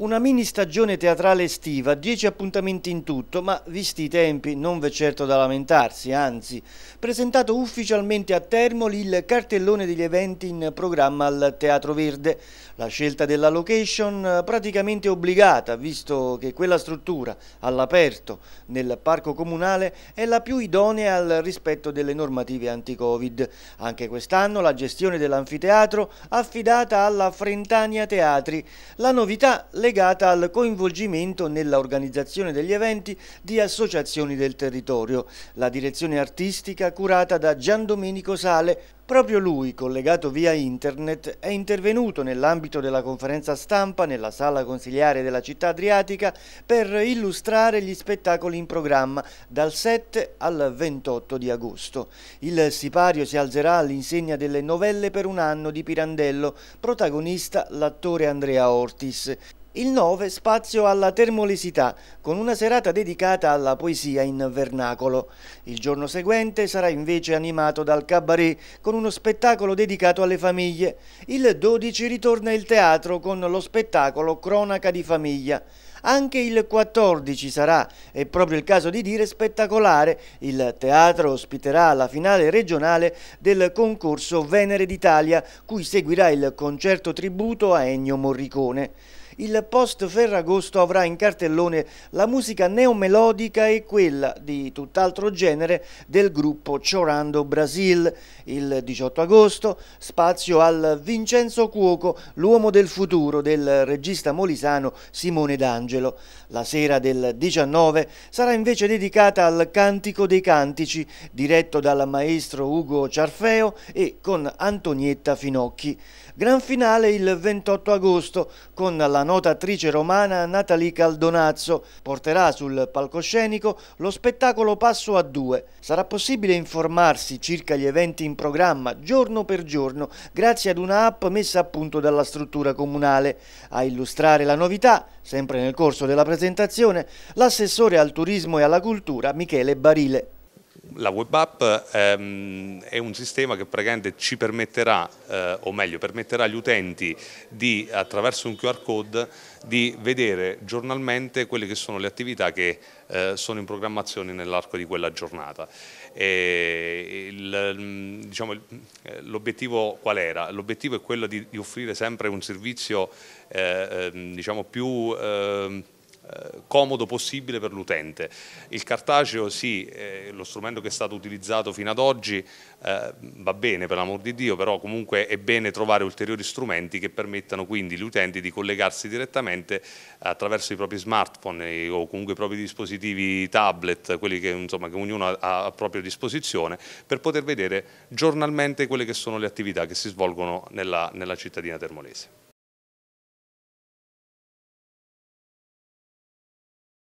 Una mini stagione teatrale estiva, 10 appuntamenti in tutto, ma visti i tempi non v'è certo da lamentarsi, anzi, presentato ufficialmente a Termoli il cartellone degli eventi in programma al Teatro Verde. La scelta della location praticamente obbligata, visto che quella struttura all'aperto nel parco comunale è la più idonea al rispetto delle normative anti-Covid. Anche quest'anno la gestione dell'anfiteatro affidata alla Frentania Teatri. La novità le legata al coinvolgimento nell'organizzazione degli eventi di associazioni del territorio. La direzione artistica curata da Gian Domenico Sale, Proprio lui, collegato via internet, è intervenuto nell'ambito della conferenza stampa nella sala consiliare della città adriatica per illustrare gli spettacoli in programma dal 7 al 28 di agosto. Il sipario si alzerà all'insegna delle novelle per un anno di Pirandello, protagonista l'attore Andrea Ortis, il 9 spazio alla termolesità, con una serata dedicata alla poesia in vernacolo. Il giorno seguente sarà invece animato dal cabaret con uno spettacolo dedicato alle famiglie. Il 12 ritorna il teatro con lo spettacolo Cronaca di famiglia. Anche il 14 sarà, è proprio il caso di dire, spettacolare. Il teatro ospiterà la finale regionale del concorso Venere d'Italia, cui seguirà il concerto tributo a Ennio Morricone il post Ferragosto avrà in cartellone la musica neomelodica e quella di tutt'altro genere del gruppo Chorando Brasil. Il 18 agosto spazio al Vincenzo Cuoco, l'uomo del futuro del regista molisano Simone D'Angelo. La sera del 19 sarà invece dedicata al Cantico dei Cantici, diretto dal maestro Ugo Ciarfeo e con Antonietta Finocchi. Gran finale il 28 agosto con la nota attrice romana Natalie Caldonazzo porterà sul palcoscenico lo spettacolo Passo a Due. Sarà possibile informarsi circa gli eventi in programma giorno per giorno grazie ad una app messa a punto dalla struttura comunale. A illustrare la novità, sempre nel corso della presentazione, l'assessore al turismo e alla cultura Michele Barile. La web app ehm, è un sistema che praticamente ci permetterà, eh, o meglio, permetterà agli utenti di, attraverso un QR code, di vedere giornalmente quelle che sono le attività che eh, sono in programmazione nell'arco di quella giornata. Mm, diciamo, eh, l'obiettivo diciamo, qual era? L'obiettivo è quello di, di, offrire sempre un servizio eh, ehm, diciamo più ehm, comodo possibile per l'utente. Il cartaceo sì, lo strumento che è stato utilizzato fino ad oggi eh, va bene per l'amor di Dio, però comunque è bene trovare ulteriori strumenti che permettano quindi agli utenti di collegarsi direttamente attraverso i propri smartphone o comunque i propri dispositivi tablet, quelli che, insomma, che ognuno ha a propria disposizione, per poter vedere giornalmente quelle che sono le attività che si svolgono nella, nella cittadina termolese.